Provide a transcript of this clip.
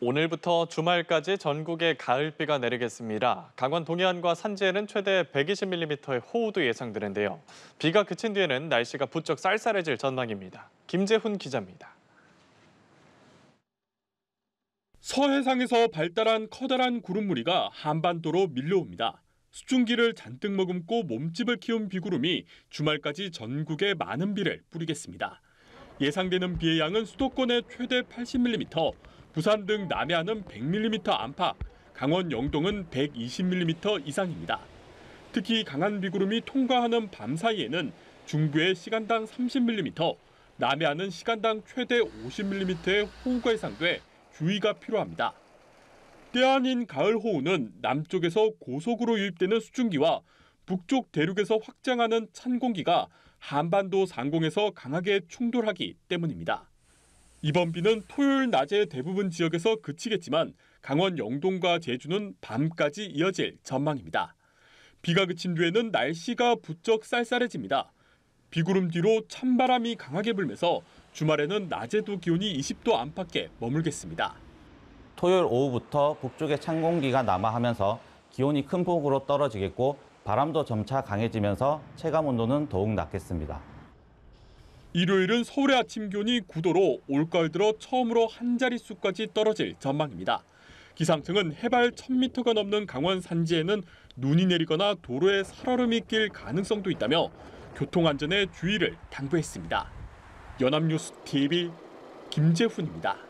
오늘부터 주말까지 전국에 가을비가 내리겠습니다. 강원 동해안과 산지에는 최대 120mm의 호우도 예상되는데요. 비가 그친 뒤에는 날씨가 부쩍 쌀쌀해질 전망입니다. 김재훈 기자입니다. 서해상에서 발달한 커다란 구름 무리가 한반도로 밀려옵니다. 수증기를 잔뜩 머금고 몸집을 키운 비구름이 주말까지 전국에 많은 비를 뿌리겠습니다. 예상되는 비의 양은 수도권의 최대 80mm, 부산 등 남해안은 100mm 안팎, 강원 영동은 120mm 이상입니다. 특히 강한 비구름이 통과하는 밤 사이에는 중부에 시간당 30mm, 남해안은 시간당 최대 50mm의 호우가 예상돼 주의가 필요합니다. 때 아닌 가을 호우는 남쪽에서 고속으로 유입되는 수증기와 북쪽 대륙에서 확장하는 찬 공기가 한반도 상공에서 강하게 충돌하기 때문입니다. 이번 비는 토요일 낮에 대부분 지역에서 그치겠지만 강원 영동과 제주는 밤까지 이어질 전망입니다. 비가 그친 뒤에는 날씨가 부쩍 쌀쌀해집니다. 비구름 뒤로 찬바람이 강하게 불면서 주말에는 낮에도 기온이 20도 안팎에 머물겠습니다. 토요일 오후부터 북쪽의 찬 공기가 남하하면서 기온이 큰 폭으로 떨어지겠고 바람도 점차 강해지면서 체감 온도는 더욱 낮겠습니다. 일요일은 서울의 아침 기온이 9도로 올가을 들어 처음으로 한 자릿수까지 떨어질 전망입니다. 기상청은 해발 1000m가 넘는 강원 산지에는 눈이 내리거나 도로에 살얼음이 낄 가능성도 있다며 교통 안전에 주의를 당부했습니다. 연합뉴스 TV 김재훈입니다.